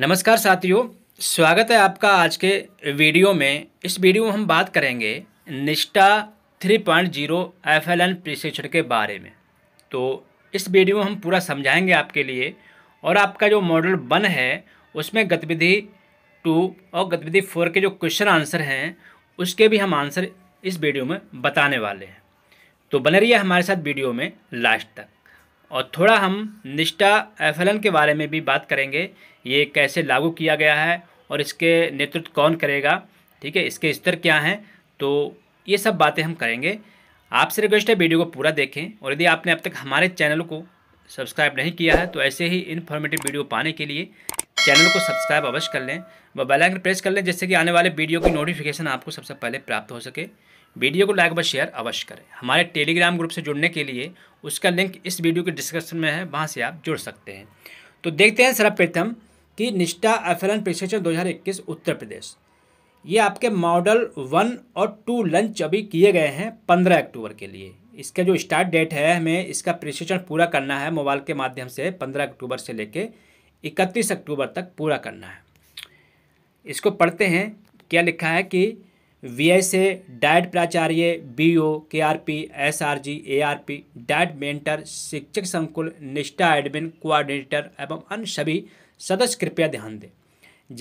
नमस्कार साथियों स्वागत है आपका आज के वीडियो में इस वीडियो में हम बात करेंगे Nishtha 3.0 point zero F L N प्रशिक्षण के बारे में तो इस वीडियो में हम पूरा समझाएंगे आपके लिए और आपका जो मॉडल वन है उसमें गतिविधि टू और गतिविधि फोर के जो क्वेश्चन आंसर हैं उसके भी हम आंसर इस वीडियो में बताने वाले हैं तो बने रहिए हमारे साथ वीडियो में लास्ट तक और थोड़ा हम निष्ठा एफएलएन के बारे में भी बात करेंगे ये कैसे लागू किया गया है और इसके नेतृत्व कौन करेगा ठीक है इसके स्तर क्या हैं तो ये सब बातें हम करेंगे आपसे रिक्वेस्ट है वीडियो को पूरा देखें और यदि आपने अब तक हमारे चैनल को सब्सक्राइब नहीं किया है तो ऐसे ही इन्फॉर्मेटिव वीडियो पाने के लिए चैनल को सब्सक्राइब अवश्य कर लें व बेल आइकन प्रेस कर लें जिससे कि आने वाले वीडियो की नोटिफिकेशन आपको सबसे पहले प्राप्त हो सके वीडियो को लाइक व शेयर अवश्य करें हमारे टेलीग्राम ग्रुप से जुड़ने के लिए उसका लिंक इस वीडियो के डिस्क्रिप्शन में है वहाँ से आप जुड़ सकते हैं तो देखते हैं सर्वप्रथम कि निष्ठा अफरन प्रशिक्षण दो उत्तर प्रदेश ये आपके मॉडल वन और टू लंच अभी किए गए हैं पंद्रह अक्टूबर के लिए इसका जो स्टार्ट डेट है हमें इसका प्रशिक्षण पूरा करना है मोबाइल के माध्यम से पंद्रह अक्टूबर से लेके इकतीस अक्टूबर तक पूरा करना है इसको पढ़ते हैं क्या लिखा है कि वी ए डायट प्राचार्य B O K R P S R G A R P DIET mentor शिक्षक संकुल निष्ठा एडमिन कोऑर्डिनेटर एवं अन्य सभी सदस्य कृपया ध्यान दें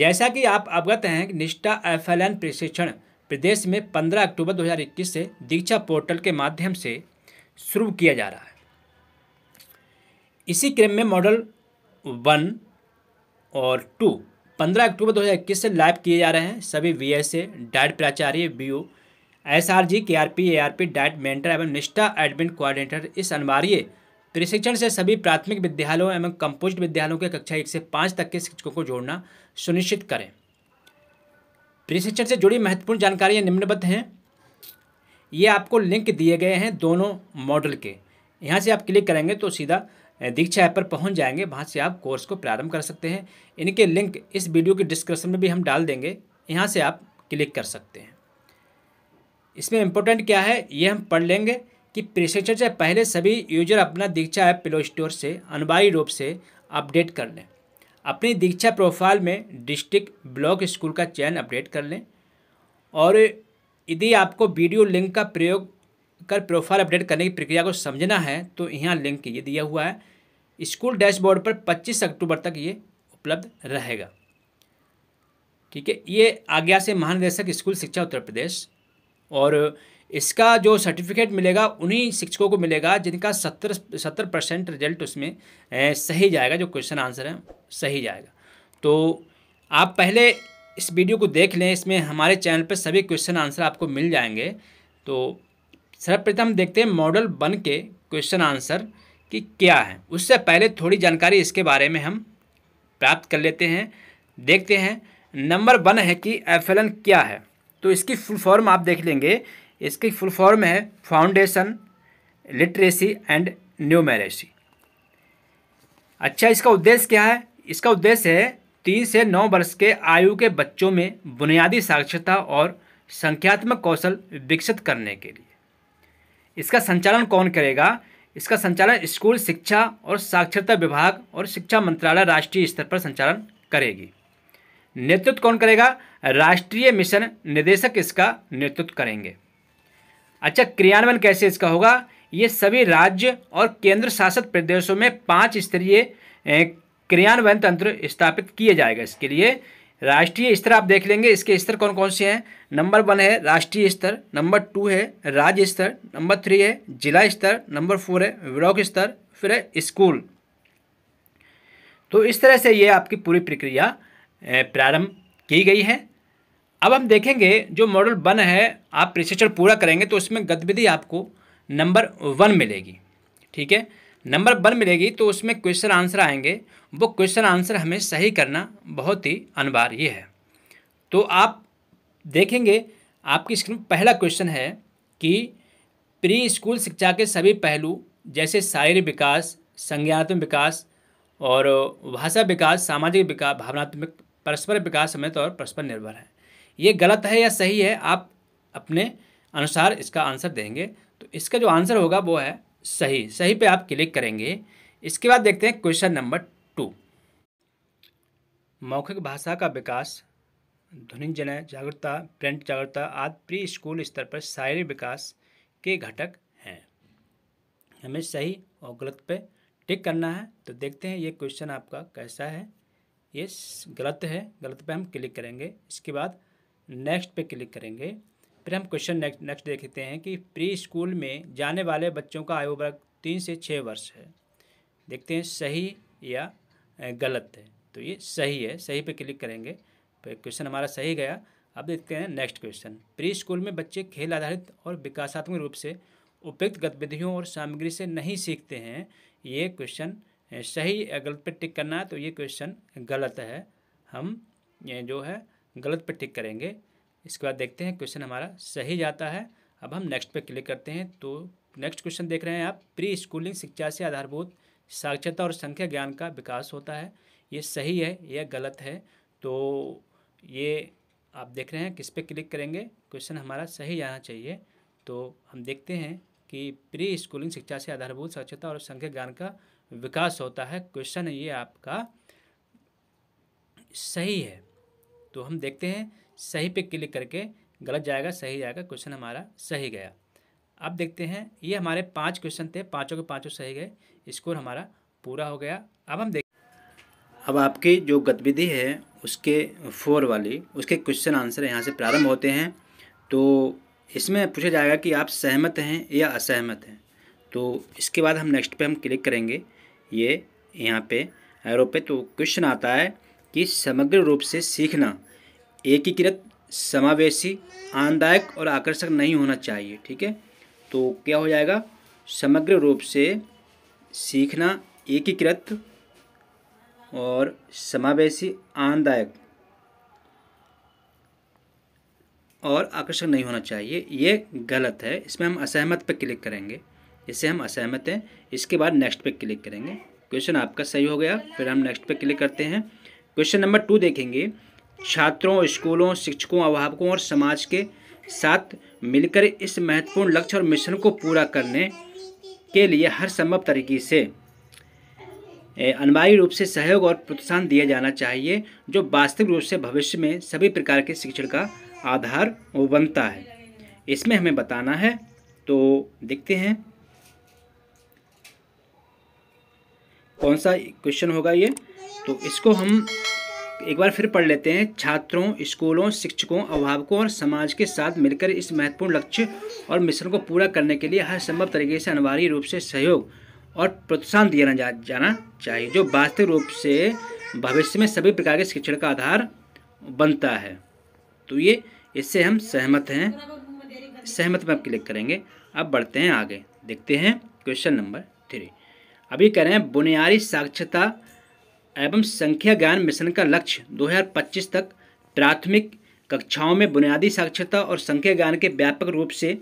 जैसा कि आप अवगत हैं कि निष्ठा एफ एल एन प्रशिक्षण प्रदेश में 15 अक्टूबर 2021 से दीक्षा पोर्टल के माध्यम से शुरू किया जा रहा है इसी क्रम में मॉडल वन और टू पंद्रह अक्टूबर इक्कीस से लाइव किए जा रहे हैं सभी वी एस ए डाइट प्राचार्य B O S R G K R P A R P DIET mentor एवं निष्ठा एडमिन कोऑर्डिनेटर इस अनिवार्य प्रशिक्षण से सभी प्राथमिक विद्यालयों एवं कंपोस्ट विद्यालयों के कक्षा एक से पाँच तक के शिक्षकों को जोड़ना सुनिश्चित करें प्रशिक्षण से जुड़ी महत्वपूर्ण जानकारियाँ निम्नबद्ध हैं ये आपको लिंक दिए गए हैं दोनों मॉडल के यहाँ से आप क्लिक करेंगे तो सीधा दीक्षा ऐप पर पहुंच जाएंगे वहाँ से आप कोर्स को प्रारंभ कर सकते हैं इनके लिंक इस वीडियो के डिस्क्रिप्शन में भी हम डाल देंगे यहाँ से आप क्लिक कर सकते हैं इसमें इम्पोर्टेंट क्या है ये हम पढ़ लेंगे कि प्रशिक्षण से पहले सभी यूजर अपना दीक्षा ऐप प्ले स्टोर से अनिवार्य रूप से अपडेट कर लें अपनी दीक्षा प्रोफाइल में डिस्ट्रिक्ट ब्लॉक स्कूल का चयन अपडेट कर लें और यदि आपको वीडियो लिंक का प्रयोग कर प्रोफाइल अपडेट करने की प्रक्रिया को समझना है तो यहाँ लिंक ये दिया हुआ है स्कूल डैशबोर्ड पर 25 अक्टूबर तक ये उपलब्ध रहेगा ठीक है ये आज्ञा से महानिदेशक स्कूल शिक्षा उत्तर प्रदेश और इसका जो सर्टिफिकेट मिलेगा उन्हीं शिक्षकों को मिलेगा जिनका सत्तर सत्तर परसेंट रिजल्ट उसमें सही जाएगा जो क्वेश्चन आंसर है सही जाएगा तो आप पहले इस वीडियो को देख लें इसमें हमारे चैनल पर सभी क्वेश्चन आंसर आपको मिल जाएंगे तो सर्वप्रथम देखते हैं मॉडल वन के क्वेश्चन आंसर कि क्या है उससे पहले थोड़ी जानकारी इसके बारे में हम प्राप्त कर लेते हैं देखते हैं नंबर वन है कि एफ क्या है तो इसकी फुल फॉर्म आप देख लेंगे इसकी फुल फॉर्म है फाउंडेशन लिटरेसी एंड न्यूमेरेसी अच्छा इसका उद्देश्य क्या है इसका उद्देश्य है तीन से नौ वर्ष के आयु के बच्चों में बुनियादी साक्षरता और संख्यात्मक कौशल विकसित करने के लिए इसका संचालन कौन करेगा इसका संचालन स्कूल शिक्षा और साक्षरता विभाग और शिक्षा मंत्रालय राष्ट्रीय स्तर पर संचालन करेगी नेतृत्व कौन करेगा राष्ट्रीय मिशन निदेशक इसका नेतृत्व करेंगे अच्छा क्रियान्वयन कैसे इसका होगा ये सभी राज्य और केंद्र शासित प्रदेशों में पांच स्तरीय क्रियान्वयन तंत्र स्थापित किए जाएगा इसके लिए राष्ट्रीय स्तर आप देख लेंगे इसके स्तर कौन कौन से हैं नंबर वन है राष्ट्रीय स्तर नंबर टू है राज्य स्तर नंबर थ्री है जिला स्तर नंबर फोर है ब्लॉक स्तर फिर है स्कूल तो इस तरह से ये आपकी पूरी प्रक्रिया प्रारंभ की गई है अब हम देखेंगे जो मॉडल वन है आप प्रशिक्षण पूरा करेंगे तो उसमें गतिविधि आपको नंबर वन मिलेगी ठीक है नंबर वन मिलेगी तो उसमें क्वेश्चन आंसर आएंगे वो क्वेश्चन आंसर हमें सही करना बहुत ही अनिवार्य है तो आप देखेंगे आपकी स्क्रीन पहला क्वेश्चन है कि प्री स्कूल शिक्षा के सभी पहलू जैसे शारीरिक विकास संज्ञात्मक विकास और भाषा विकास सामाजिक विकास भावनात्मक परस्पर विकास समेत और परस्पर निर्भर है ये गलत है या सही है आप अपने अनुसार इसका आंसर देंगे तो इसका जो आंसर होगा वो है सही सही पे आप क्लिक करेंगे इसके बाद देखते हैं क्वेश्चन नंबर टू मौखिक भाषा का विकास ध्वनि जन जागरूकता प्रिंट जागरूकता आदि प्री स्कूल स्तर पर शारीरिक विकास के घटक हैं हमें सही और गलत पे टिक करना है तो देखते हैं ये क्वेश्चन आपका कैसा है ये गलत है गलत पे हम क्लिक करेंगे इसके बाद नेक्स्ट पे क्लिक करेंगे फिर हम क्वेश्चन नेक्स्ट नेक्स्ट देखते हैं कि प्री स्कूल में जाने वाले बच्चों का आयु वर्ग तीन से छः वर्ष है देखते हैं सही या गलत है तो ये सही है सही पे क्लिक करेंगे क्वेश्चन हमारा सही गया अब देखते हैं नेक्स्ट क्वेश्चन प्री स्कूल में बच्चे खेल आधारित और विकासात्मक रूप से उपयुक्त गतिविधियों और सामग्री से नहीं सीखते हैं ये क्वेश्चन सही या गलत पर टिक करना है तो ये क्वेश्चन गलत है हम ये जो है गलत पर टिक करेंगे इसके बाद देखते हैं क्वेश्चन हमारा सही जाता है अब हम नेक्स्ट पे क्लिक करते हैं तो नेक्स्ट क्वेश्चन देख रहे हैं आप प्री स्कूलिंग शिक्षा से आधारभूत साक्षरता और संख्या ज्ञान का विकास होता है ये सही है यह गलत है तो ये आप देख रहे हैं किस पे क्लिक करेंगे क्वेश्चन हमारा सही जाना चाहिए तो हम देखते हैं कि प्री स्कूलिंग शिक्षा से आधारभूत साक्षरता और संख्या ज्ञान का विकास होता है क्वेश्चन ये आपका सही है तो हम देखते हैं सही पे क्लिक करके गलत जाएगा सही जाएगा क्वेश्चन हमारा सही गया अब देखते हैं ये हमारे पाँच क्वेश्चन थे पाँचों के पाँचों सही गए स्कोर हमारा पूरा हो गया अब हम देख अब आपकी जो गतिविधि है उसके फोर वाली उसके क्वेश्चन आंसर यहाँ से प्रारंभ होते हैं तो इसमें पूछा जाएगा कि आप सहमत हैं या असहमत हैं तो इसके बाद हम नेक्स्ट पे हम क्लिक करेंगे ये यहाँ पे एरो पे तो क्वेश्चन आता है कि समग्र रूप से सीखना एकीकृत समावेशी आनंददायक और आकर्षक नहीं होना चाहिए ठीक है तो क्या हो जाएगा समग्र रूप से सीखना एकीकृत और समावेशी आनंददायक और आकर्षक नहीं होना चाहिए ये गलत है इसमें हम असहमत पर क्लिक करेंगे इससे हम असहमत हैं इसके बाद नेक्स्ट पर क्लिक करेंगे क्वेश्चन आपका सही हो गया फिर हम नेक्स्ट पर क्लिक करते हैं क्वेश्चन नंबर टू देखेंगे छात्रों स्कूलों शिक्षकों अभिभावकों और समाज के साथ मिलकर इस महत्वपूर्ण लक्ष्य और मिशन को पूरा करने के लिए हर संभव तरीके से अनिवार्य रूप से सहयोग और प्रोत्साहन दिया जाना चाहिए जो वास्तविक रूप से भविष्य में सभी प्रकार के शिक्षण का आधार बनता है इसमें हमें बताना है तो देखते हैं कौन सा क्वेश्चन होगा ये तो इसको हम एक बार फिर पढ़ लेते हैं छात्रों स्कूलों शिक्षकों अभिभावकों और समाज के साथ मिलकर इस महत्वपूर्ण लक्ष्य और मिशन को पूरा करने के लिए हर संभव तरीके से अनिवार्य रूप से सहयोग और प्रोत्साहन दिया जा, जाना चाहिए जो वास्तविक रूप से भविष्य में सभी प्रकार के शिक्षण का आधार बनता है तो ये इससे हम सहमत हैं सहमत में आप क्लिक करेंगे अब बढ़ते हैं आगे देखते हैं क्वेश्चन नंबर थ्री अभी कह रहे हैं बुनियादी साक्षरता एवं संख्या ज्ञान मिशन का लक्ष्य 2025 तक प्राथमिक कक्षाओं में बुनियादी साक्षरता और संख्या ज्ञान के व्यापक रूप से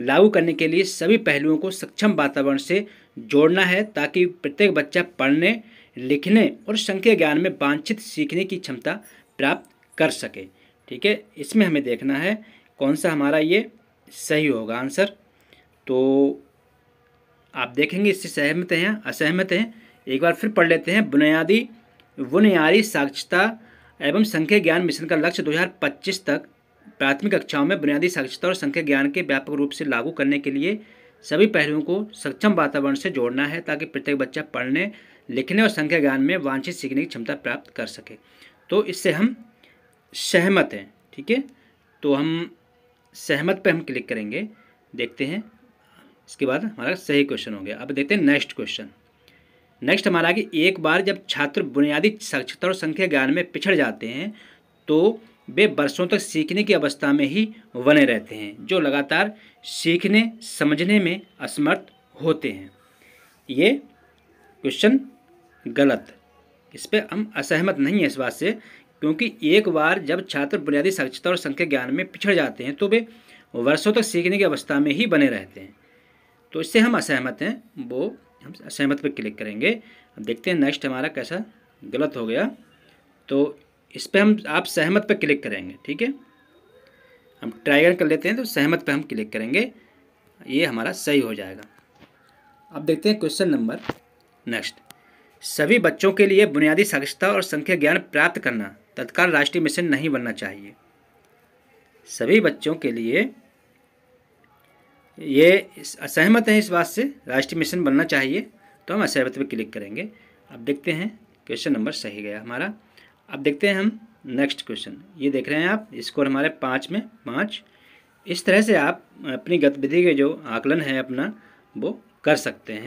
लागू करने के लिए सभी पहलुओं को सक्षम वातावरण से जोड़ना है ताकि प्रत्येक बच्चा पढ़ने लिखने और संख्या ज्ञान में वांछित सीखने की क्षमता प्राप्त कर सके ठीक है इसमें हमें देखना है कौन सा हमारा ये सही होगा आंसर तो आप देखेंगे इससे सहमत हैं असहमत हैं एक बार फिर पढ़ लेते हैं बुनियादी बुनियादी साक्षरता एवं संख्या ज्ञान मिशन का लक्ष्य 2025 तक प्राथमिक कक्षाओं में बुनियादी साक्षरता और संख्या ज्ञान के व्यापक रूप से लागू करने के लिए सभी पहलुओं को सक्षम वातावरण से जोड़ना है ताकि प्रत्येक बच्चा पढ़ने लिखने और संख्या ज्ञान में वांछित सीखने की क्षमता प्राप्त कर सके तो इससे हम सहमत हैं ठीक है तो हम सहमत पर हम क्लिक करेंगे देखते हैं इसके बाद हमारा सही क्वेश्चन हो गया अब देखते हैं नेक्स्ट क्वेश्चन नेक्स्ट हमारा कि एक बार जब छात्र बुनियादी साक्षरता और संख्या ज्ञान में पिछड़ जाते हैं तो वे वर्षों तक सीखने की अवस्था में ही बने रहते हैं जो लगातार सीखने समझने में असमर्थ होते हैं ये क्वेश्चन गलत इस पर हम असहमत नहीं हैं इस बात से क्योंकि एक बार जब छात्र बुनियादी साक्षरता और संख्या ज्ञान में पिछड़ जाते हैं तो वे वर्षों तक सीखने की अवस्था में ही बने रहते हैं तो इससे हम असहमत हैं वो हम सहमत पर क्लिक करेंगे अब देखते हैं नेक्स्ट हमारा कैसा गलत हो गया तो इस पर हम आप सहमत पर क्लिक करेंगे ठीक है हम ट्राइगर कर लेते हैं तो सहमत पर हम क्लिक करेंगे ये हमारा सही हो जाएगा अब देखते हैं क्वेश्चन नंबर नेक्स्ट सभी बच्चों के लिए बुनियादी साक्षरता और संख्या ज्ञान प्राप्त करना तत्काल राष्ट्रीय मिशन नहीं बनना चाहिए सभी बच्चों के लिए ये असहमत हैं इस बात से राष्ट्रीय मिशन बनना चाहिए तो हम असहमत पर क्लिक करेंगे अब देखते हैं क्वेश्चन नंबर सही गया हमारा अब देखते हैं हम नेक्स्ट क्वेश्चन ये देख रहे हैं आप स्कोर हमारे पाँच में पाँच इस तरह से आप अपनी गतिविधि के जो आकलन है अपना वो कर सकते हैं